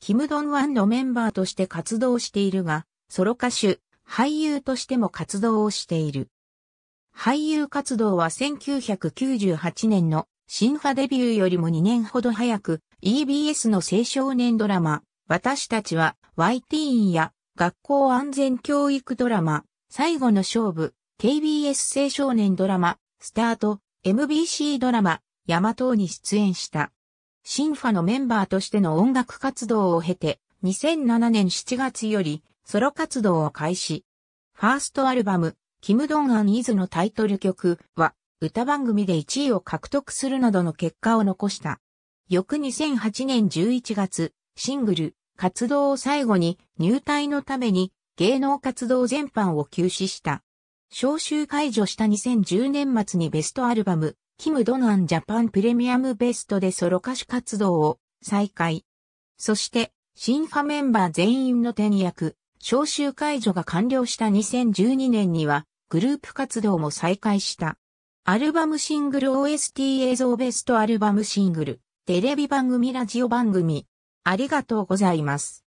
キムドンワンのメンバーとして活動しているが、ソロ歌手、俳優としても活動をしている。俳優活動は1998年の新派デビューよりも2年ほど早く EBS の青少年ドラマ、私たちは YT や学校安全教育ドラマ、最後の勝負、KBS 青少年ドラマ、スタート、MBC ドラマ、ヤマトに出演した。シンファのメンバーとしての音楽活動を経て、2007年7月よりソロ活動を開始。ファーストアルバム、キム・ドン・アン・イズのタイトル曲は、歌番組で1位を獲得するなどの結果を残した。翌2008年11月、シングル、活動を最後に入隊のために芸能活動全般を休止した。招集解除した2010年末にベストアルバム、キム・ドナンジャパンプレミアムベストでソロ歌手活動を再開。そして、新ファメンバー全員の転役、招集解除が完了した2012年には、グループ活動も再開した。アルバムシングル OST 映像ベストアルバムシングル、テレビ番組ラジオ番組、ありがとうございます。